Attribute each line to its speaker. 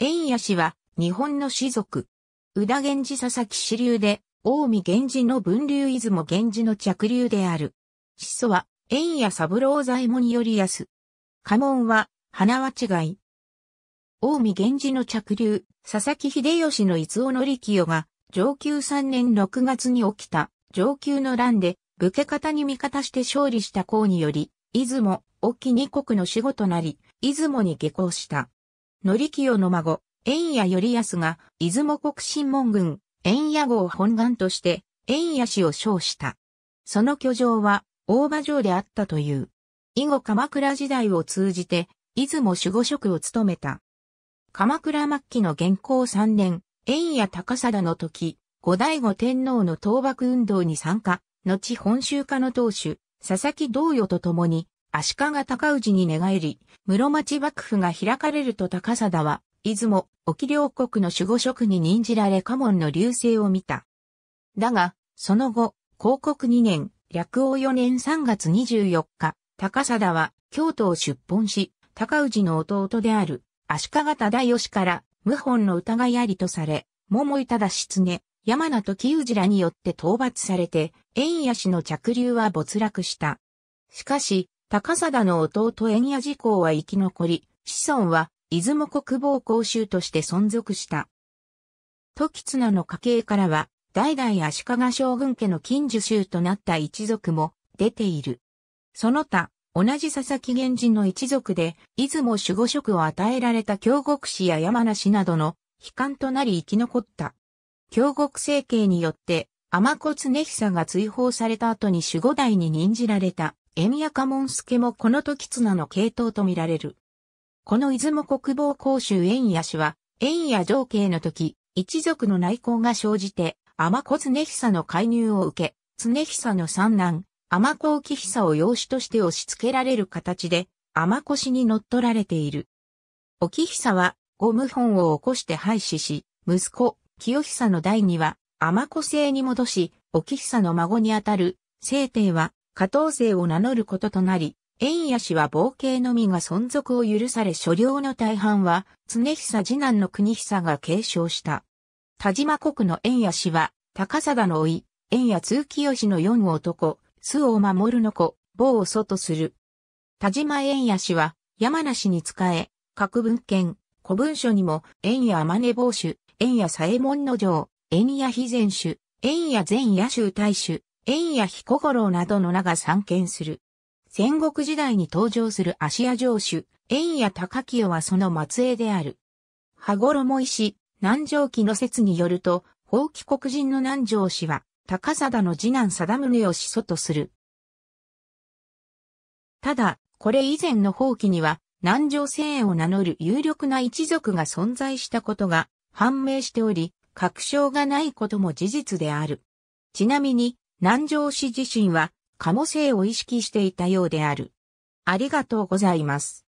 Speaker 1: 円谷氏は日本の士族。宇田源氏佐々木支流で、大見源氏の分流出雲源氏の着流である。始祖は、円谷三郎左衛門より安。家紋は、花輪違い。大見源氏の着流、佐々木秀吉の伊尾の力が、上級三年六月に起きた、上級の乱で、武家方に味方して勝利した功により、出雲、沖二国の死後となり、出雲に下校した。き清の孫、円谷頼康が、出雲国新門軍、円谷号本願として、円谷氏を称した。その居城は、大場城であったという。以後鎌倉時代を通じて、出雲守護職を務めた。鎌倉末期の元寇3年、円谷高貞の時、後醍醐天皇の倒幕運動に参加、後本州家の当主、佐々木道与と共に、足利尊氏に寝返り、室町幕府が開かれると高貞は、出雲、沖両国の守護職に任じられ家紋の流星を見た。だが、その後、広告2年、略王4年3月24日、高貞は京都を出奔し、高氏の弟である足利忠義から謀反の疑いありとされ、桃井忠失ね、山名と木氏らによって討伐されて、縁屋氏の着流は没落した。しかし、高貞の弟縁谷次公は生き残り、子孫は出雲国防公衆として存続した。時綱の家系からは、代々足利将軍家の近受衆となった一族も出ている。その他、同じ佐々木源氏の一族で、出雲守護職を与えられた京極氏や山梨などの悲観となり生き残った。京極政権によって、天子常久が追放された後に守護代に任じられたエミアカモンスケもこの時綱の系統とみられる。この出雲国防公衆縁谷氏は、縁谷上慶の時、一族の内向が生じて、天子常久の介入を受け、常久の三男、天子沖久を養子として押し付けられる形で、天子氏に乗っ取られている。沖久は、ゴム本を起こして廃止し、息子、清久の代には、天子制に戻し、沖久の孫にあたる、聖帝は、加藤生を名乗ることとなり、円谷氏は冒険のみが存続を許され所領の大半は、常久次男の国久が継承した。田島国の円谷氏は、高貞の甥、円谷通清の四男、巣を守るの子、某を祖とする。田島円谷氏は、山梨に仕え、各文献、古文書にも、円谷天根坊主、円谷左衛門の城、円谷肥前主、円谷前野州大主、円や彦五郎などの名が参見する。戦国時代に登場する芦屋城主、円や高清はその末裔である。羽衣石、南城記の説によると、法規国人の南城氏は、高貞の次男貞宗を始祖とする。ただ、これ以前の法規には、南城聖園を名乗る有力な一族が存在したことが判明しており、確証がないことも事実である。ちなみに、南城市自身は、鴨性を意識していたようである。ありがとうございます。